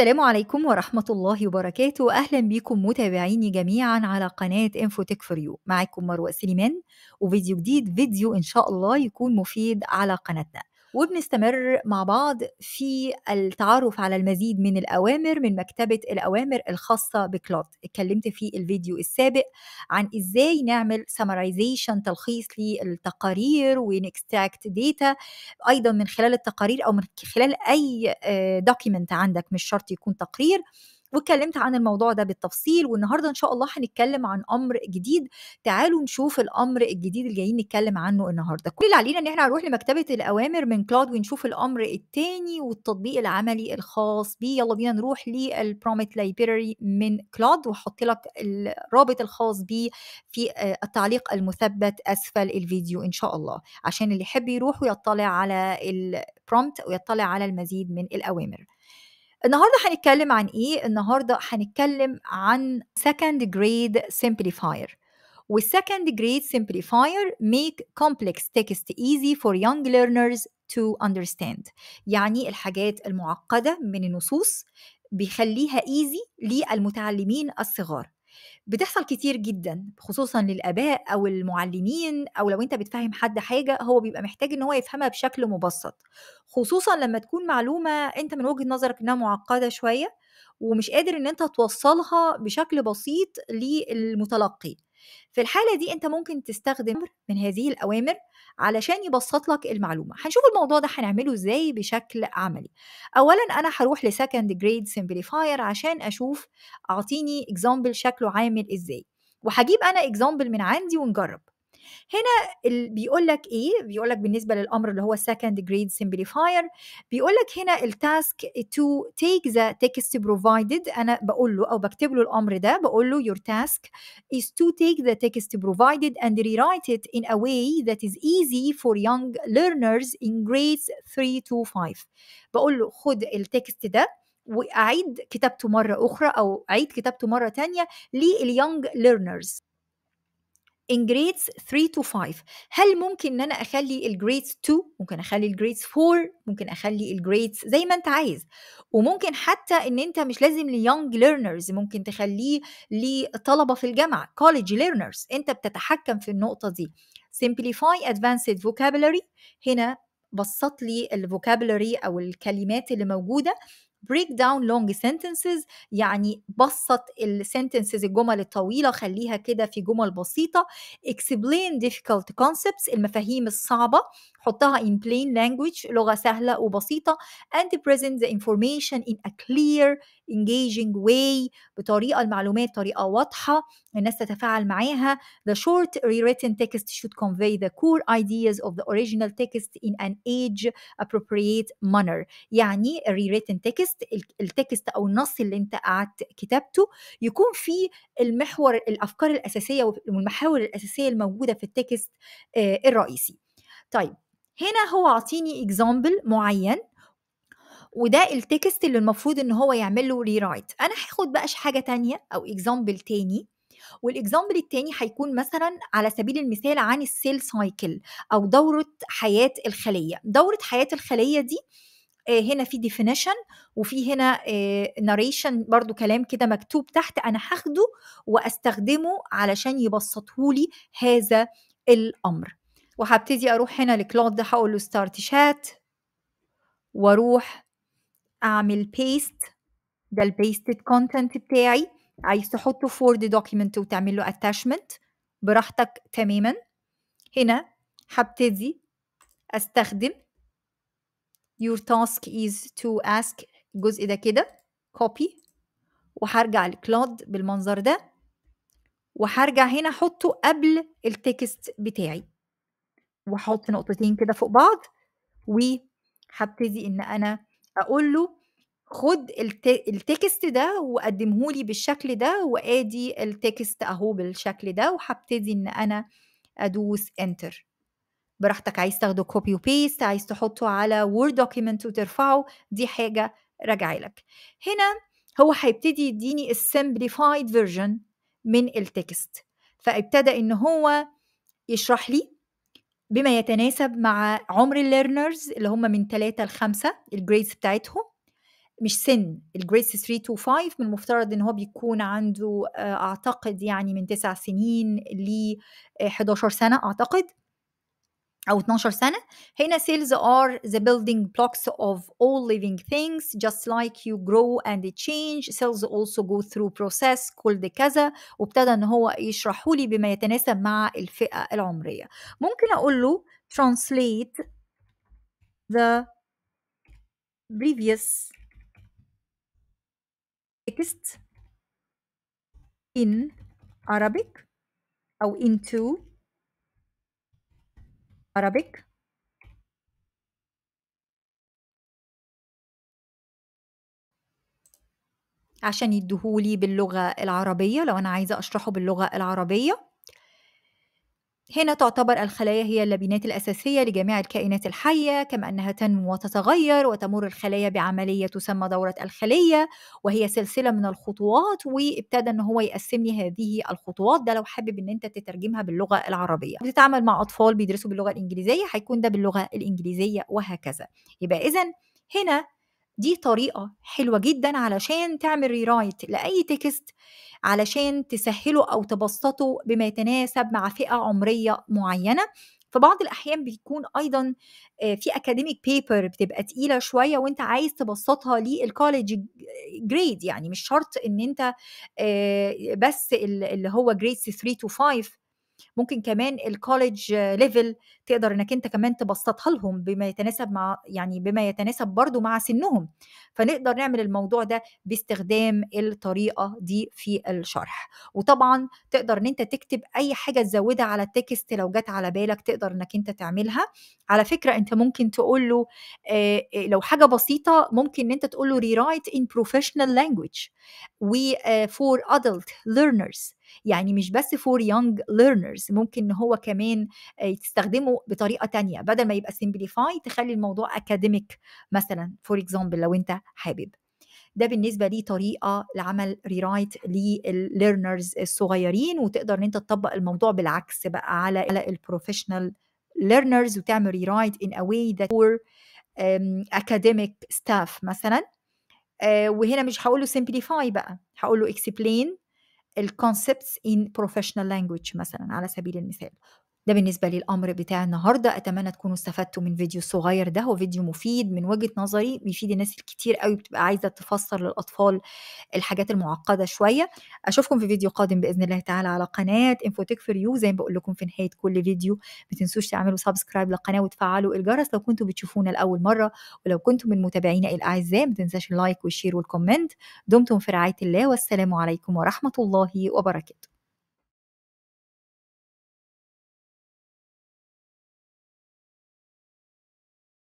السلام عليكم ورحمة الله وبركاته أهلا بكم متابعيني جميعا على قناة انفوتك فور يو معاكم مروة سليمان وفيديو جديد فيديو إن شاء الله يكون مفيد على قناتنا وبنستمر مع بعض في التعرف على المزيد من الأوامر من مكتبة الأوامر الخاصة بكلود اتكلمت في الفيديو السابق عن إزاي نعمل summarization تلخيص للتقارير ونكستاكت ديتا أيضا من خلال التقارير أو من خلال أي دوكيمنت آه، عندك مش شرط يكون تقرير واتكلمت عن الموضوع ده بالتفصيل والنهارده ان شاء الله هنتكلم عن امر جديد تعالوا نشوف الامر الجديد اللي جايين نتكلم عنه النهارده كل اللي علينا ان احنا هنروح لمكتبه الاوامر من كلاود ونشوف الامر الثاني والتطبيق العملي الخاص بيه يلا بينا نروح للبرومت لايبراري من كلاود وهحط لك الرابط الخاص بيه في آه، التعليق المثبت اسفل الفيديو ان شاء الله عشان اللي يحب يروح ويطلع على البرومت ويطلع على المزيد من الاوامر النهارده هنتكلم عن ايه النهارده هنتكلم عن second grade simplifier second grade simplifier make complex text easy for young learners to understand يعني الحاجات المعقده من النصوص بيخليها ايزي للمتعلمين الصغار بتحصل كتير جدا خصوصا للاباء او المعلمين او لو انت بتفهم حد حاجه هو بيبقى محتاج ان هو يفهمها بشكل مبسط خصوصا لما تكون معلومه انت من وجهه نظرك انها معقده شويه ومش قادر ان انت توصلها بشكل بسيط للمتلقي في الحالة دي أنت ممكن تستخدم من هذه الأوامر علشان يبسط لك المعلومة هنشوف الموضوع ده هنعمله إزاي بشكل عملي أولا أنا هروح لسكند جريد simplifier عشان أشوف أعطيني إكزامبل شكله عامل إزاي وهجيب أنا إكزامبل من عندي ونجرب هنا بيقول لك ايه بيقول لك بالنسبه للامر اللي هو second grade simplifier بيقول لك هنا التاسك to take the text provided انا بقول له او بكتب له الامر ده بقول له your task is to take the text provided and rewrite it in a way that is easy for young learners in grades 3 to 5 بقول له خد التكست ده واعيد كتابته مره اخرى او اعيد كتابته مره تانية لليونج ليرنرز in grades 3 to 5 هل ممكن ان انا اخلي الجريدز 2 ممكن اخلي الجريدز 4 ممكن اخلي الجريدز زي ما انت عايز وممكن حتى ان انت مش لازم ليونج ليرنرز ممكن تخليه لطلبه في الجامعه كوليدج ليرنرز انت بتتحكم في النقطه دي simplify advanced vocabulary هنا بسط لي الفوكابلري او الكلمات اللي موجوده بريك داون لونج sentences يعني بسط السنتنسز الجمل الطويله خليها كده في جمل بسيطه explain difficult concepts المفاهيم الصعبه حطها in plain language لغه سهله وبسيطه and present the information in a clear engaging way بطريقه المعلومات طريقه واضحه الناس تتفاعل معاها the short rewritten text should convey the core ideas of the original text in an age appropriate manner يعني rewritten text التكست او النص اللي انت قعدت كتابته يكون فيه المحور الافكار الاساسيه والمحاور الاساسيه الموجوده في التكست آه، الرئيسي طيب هنا هو عطيني اكزامبل معين وده التكست اللي المفروض ان هو يعمل له ريرايت انا هاخد بقى حاجه تانية او اكزامبل تاني والاكزامبل التاني هيكون مثلا على سبيل المثال عن السيل سايكل او دوره حياه الخليه دوره حياه الخليه دي آه، هنا في ديفينيشن وفي هنا ناريشن آه، برضو كلام كده مكتوب تحت انا هاخده واستخدمه علشان يبسطه لي هذا الامر وهبتدي اروح هنا لكلود هقول له ستارت شات واروح اعمل بيست ده البيستد كونتنت بتاعي عايز تحطه في وورد دوكيمنت وتعمل له اتاشمنت براحتك تماما هنا هبتدي استخدم your task is to ask الجزء ده كده copy وهرجع لكلود بالمنظر ده وهرجع هنا احطه قبل التكست بتاعي واحط نقطتين كده فوق بعض وهبتدي ان انا اقول له خد التكست ده وقدمه لي بالشكل ده وادي التكست اهو بالشكل ده وهبتدي ان انا ادوس انتر براحتك عايز تاخده كوبي وبيست عايز تحطه على وورد دوكيمنت وترفعه دي حاجه راجع لك هنا هو هيبتدي يديني السمبليفايد فيرجن من التكست فابتدى ان هو يشرح لي بما يتناسب مع عمر الليرنرز اللي هم من 3 ل 5 الجريدز بتاعتهم مش سن الجريدز 3 تو 5 من المفترض ان هو بيكون عنده آه، اعتقد يعني من 9 سنين ل 11 آه، سنه اعتقد او 12 سنه هنا سيلز ار ذا بيلدينج بلوكس اوف اول ليفينج things جاست لايك يو جرو اند تشينج سيلز اولسو جو ثرو process called كذا وابتدى ان هو يشرحه لي بما يتناسب مع الفئه العمريه ممكن اقول له ترانسليت ذا previous text in Arabic أو into Arabic عشان يدهولي باللغة العربية لو أنا عايزة أشرحه باللغة العربية هنا تعتبر الخلايا هي اللبنات الأساسية لجميع الكائنات الحية كما أنها تنمو وتتغير وتمر الخلايا بعملية تسمى دورة الخلية وهي سلسلة من الخطوات وابتدى أن هو يقسمني هذه الخطوات ده لو حابب أن أنت تترجمها باللغة العربية بتتعامل مع أطفال بيدرسوا باللغة الإنجليزية هيكون ده باللغة الإنجليزية وهكذا يبقى إذا هنا دي طريقه حلوه جدا علشان تعمل ريرايت لاي تكست علشان تسهله او تبسطه بما يتناسب مع فئه عمريه معينه في بعض الاحيان بيكون ايضا آه، في اكاديميك بيبر بتبقى تقيله شويه وانت عايز تبسطها للكوليدج جريد يعني مش شرط ان انت آه، بس اللي هو جريد 3 تو 5 ممكن كمان الكوليدج ليفل تقدر انك انت كمان تبسطها لهم بما يتناسب مع يعني بما يتناسب برضو مع سنهم فنقدر نعمل الموضوع ده باستخدام الطريقه دي في الشرح وطبعا تقدر ان انت تكتب اي حاجه تزودها على التكست لو جت على بالك تقدر انك انت تعملها على فكره انت ممكن تقول له لو حاجه بسيطه ممكن ان انت تقول له ان بروفيشنال لانجويج و وفور ادلت ليرنرز يعني مش بس فور يونج ليرنرز ممكن ان هو كمان تستخدمه بطريقه تانية بدل ما يبقى سيمبليفاي تخلي الموضوع اكاديميك مثلا فور اكزامبل لو انت حابب ده بالنسبه لي طريقه لعمل ريرايت للليرنرز الصغيرين وتقدر ان انت تطبق الموضوع بالعكس بقى على على البروفيشنال ليرنرز وتعمل rewrite in a way that اكاديميك ستاف um, academic staff مثلا آه، وهنا مش هقول له simplify بقى هقول له explain الكونسبتس in professional language مثلا على سبيل المثال ده بالنسبة للأمر بتاع النهاردة أتمنى تكونوا استفدتوا من فيديو الصغير ده هو فيديو مفيد من وجهة نظري بيفيد الناس الكتير قوي بتبقى عايزة تفسر للأطفال الحاجات المعقدة شوية أشوفكم في فيديو قادم بإذن الله تعالى على قناة انفوتك فور يو زي ما بقول لكم في نهاية كل فيديو ما تنسوش تعملوا سبسكرايب للقناة وتفعلوا الجرس لو كنتوا بتشوفونا لأول مرة ولو كنتم من متابعينا الأعزاء ما تنساش اللايك والشير والكومنت دمتم في رعاية الله والسلام عليكم ورحمة الله وبركاته